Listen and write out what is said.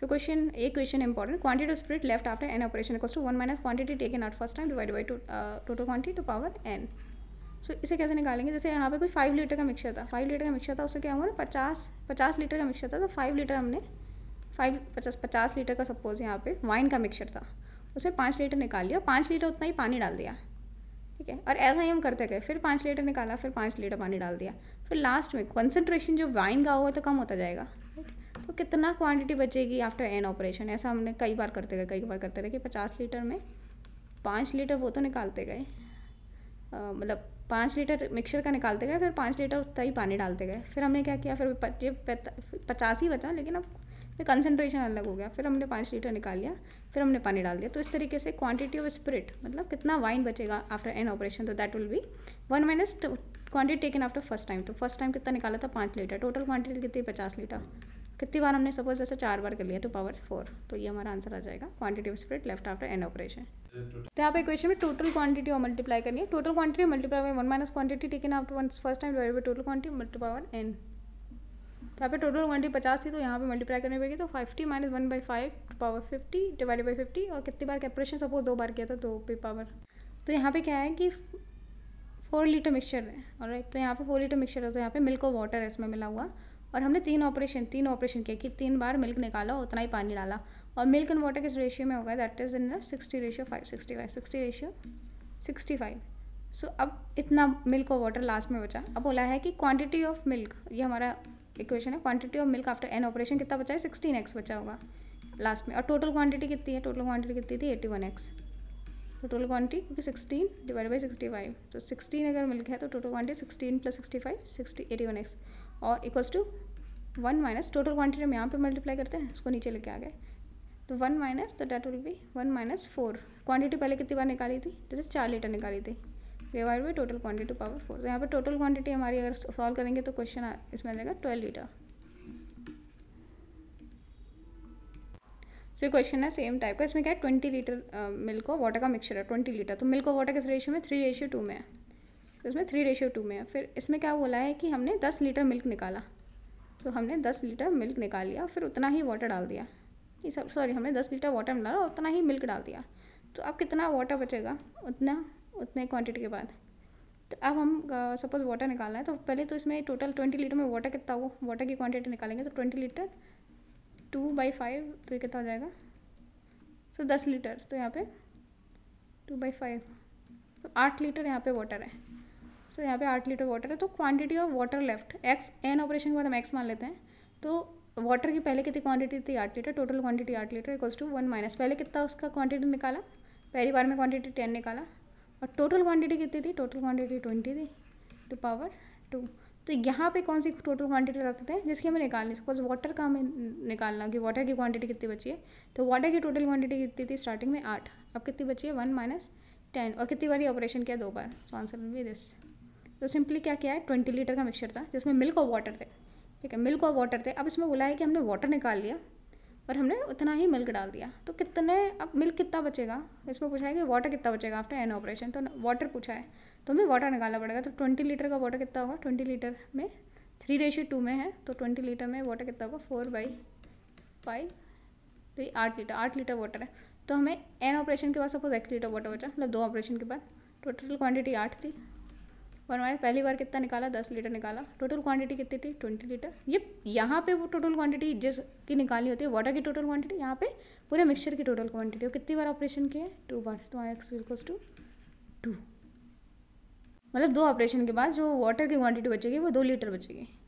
So question A question important. Quantity of spirit left after n operation equals to 1 minus quantity taken out first time divided by to, uh, total quantity to power n. So so, इसे कैसे निकालेंगे जैसे यहाँ पे कोई five litre का mixer था five litre का मिक्सर था उससे क्या होगा पचास पचास लीटर का मिक्सर था तो फाइव लीटर हमने फाइव पचास पचास लीटर का सपोज यहाँ पे वाइन का मिक्सर था उसे पाँच लीटर निकाल लिया पाँच लीटर उतना ही पानी डाल दिया ठीक है और ऐसा ही हम करते गए फिर पाँच लीटर निकाला फिर पाँच लीटर पानी डाल दिया फिर लास्ट में कंसनट्रेशन जो वाइन का होगा तो कम होता जाएगा तो कितना क्वांटिटी बचेगी आफ्टर एन ऑपरेशन ऐसा हमने कई बार करते गए कई बार करते रहे कि पचास लीटर में पाँच लीटर वो तो निकालते गए मतलब पाँच लीटर मिक्सर का निकालते गए फिर पाँच लीटर उतना ही पानी डालते गए फिर हमने क्या किया फिर ये पचास ही बचा लेकिन अब फिर कंसनट्रेशन अलग हो गया फिर हमने पाँच लीटर निकाल लिया फिर हमने पानी डाल दिया तो इस तरीके से क्वांटिटी ऑफ स्प्रिट मतलब कितना वाइन बचेगा आफ्टर एन ऑपरेशन तो that will be one minus quantity taken after first time तो फर्स्ट टाइम कितना निकाला था पाँच लीटर टोटल क्वांटिटी कितनी पचास लीटर कितनी बार हमने सपोज जैसे चार बार कर लिया टू पावर फोर तो ये हमारा आंसर आ जाएगा quantity of spirit left after and operation तो यहाँ पे क्वेश्चन में टोटल क्वांटिटी और मल्टीप्लाई करनी है total quantity multiply by one minus quantity taken after one first time divide by total quantity power n तो यहाँ पे टोटल क्वांटिटी पचास थी तो यहाँ पे मल्टीप्लाई करनी पड़ेगी तो fifty minus one by five two power fifty divide by fifty और कितनी बार कैपरेशन सपोज दो बार किया था दो पे पावर तो यहाँ पे क्या है कि फोर लीटर मिक्सचर है और तो यहाँ पे फोर लीटर मिक्सचर है तो यहाँ पे मिल्क और वाटर है इसमें मिला हुआ और हमने तीन ऑपरेशन तीन ऑपरेशन किया कि तीन बार मिल्क निकाला उतना ही पानी डाला और मिल्क एंड वाटर किस रेशियो में होगा that is in the sixty ratio five sixty five sixty ratio sixty five so अब इतना मिल्क और वाटर लास्ट में बचा अब बोला है कि क्वांटिटी ऑफ मिल्क ये हमारा इक्वेशन है quantity of milk after n operation कितना बचा है सिक्सटीन एक्स बचा होगा लास्ट में और टोटल क्वांटिटी कितनी है टोटल क्वांटिटी कितनी थी एटी वन एक्स तो टोटल क्वांटिटी क्योंकि sixteen divide by sixty five तो सिक्सटीन अगर मिल्क है तो total quantity sixteen plus sixty five sixty eighty one x और equals to one minus total quantity हम यहाँ पे मल्टीप्लाई करते हैं उसको नीचे लेके आ गए तो वन माइनस तो that will be one minus four quantity पहले कितनी बार निकाली थी तो चार लीटर निकाली थी divide by total quantity power four तो यहाँ पर टोटल क्वान्टिटी हमारी अगर सॉल्व करेंगे तो क्वेश्चन इसमें आ जाएगा twelve litre so so, question है सेम टाइप का इसमें क्या है ट्वेंटी लीटर मिल्क और वाटर का मिक्सचर है ट्वेंटी लीटर तो मिल्क और वाटर किस रेशियो में थ्री रेशियो टू में है उसमें इसमें थ्री रेशियो टू में है फिर इसमें क्या बोला है कि हमने दस लीटर मिल्क निकाला तो हमने दस लीटर मिल्क निकाल लिया फिर उतना ही वाटर डाल दिया ये सब सॉरी हमने दस लीटर वाटर में डाला उतना ही मिल्क डाल दिया तो अब कितना वाटर बचेगा उतना उतने क्वान्टिटी के बाद तो अब हम सपोज़ वाटर निकालना है तो पहले तो इसमें टोटल ट्वेंटी लीटर में वाटर कितना हो वाटर की क्वान्टिटी निकालेंगे तो twenty litre two by five तो ये कितना हो जाएगा तो दस लीटर तो यहाँ पे टू बाई फाइव तो आठ लीटर यहाँ पे वाटर है सो तो यहाँ पे आठ लीटर वाटर है तो quantity of water left x n operation के बाद हम एक्स मान लेते हैं तो वाटर की पहले कितनी क्वांटिटी थी आठ लीटर टोटल क्वांटिटी आठ litre equals to one minus पहले कितना उसका क्वांटिटी निकाला पहली बार में क्वांटिटी टेन निकाला और टोटल क्वांटिटी कितनी थी टोटल क्वांटिटी ट्वेंटी थी टू पावर टू तो यहाँ पे कौन सी टोटल क्वांटिटी रखते हैं जिसकी हमें निकालनी सपोज वाटर का हमें निकालना कि वाटर की क्वांटिटी कितनी बची है तो वाटर की टोटल क्वांटिटी कितनी थी स्टार्टिंग में आठ अब कितनी बची है वन माइनस टेन और कितनी बार ऑपरेशन किया दो बार तो आंसर विल बी दिस तो सिंपली क्या किया है ट्वेंटी लीटर का मिक्सर था जिसमें मिल्क और वाटर थे ठीक है मिल्क और वाटर थे अब इसमें बोला है कि हमने वाटर निकाल लिया और हमने उतना ही मिल्क डाल दिया तो कितने अब मिल्क कितना बचेगा इसमें पूछा है कि वाटर कितना बचेगा आफ्टर एन ऑपरेशन तो वाटर पूछा है तो हमें वाटर निकालना पड़ेगा तो ट्वेंटी लीटर का वाटर कितना होगा ट्वेंटी लीटर में थ्री रेशियो टू में है तो ट्वेंटी लीटर में वाटर कितना होगा फोर बाई फाइव थ्री आठ लीटर आठ लीटर वाटर है तो हमें एन ऑपरेशन के बाद सपोज एक लीटर वाटर बचा मतलब दो ऑपरेशन के बाद टोटल क्वांटिटी आठ थी और हमारे पहली बार कितना निकाला दस लीटर निकाला टोटल क्वांटिटी कितनी थी ट्वेंटी लीटर ये यहाँ पे वो टोटल क्वांटिटी जिस की निकाली होती है वाटर की टोटल क्वांटिटी यहाँ पे पूरे मिक्सचर की टोटल क्वांटिटी और कितनी बार ऑपरेशन किया है टू बार तो I x equals to two मतलब दो ऑपरेशन के बाद जो वाटर की क्वांटिटी बचेगी वो दो लीटर बचेगी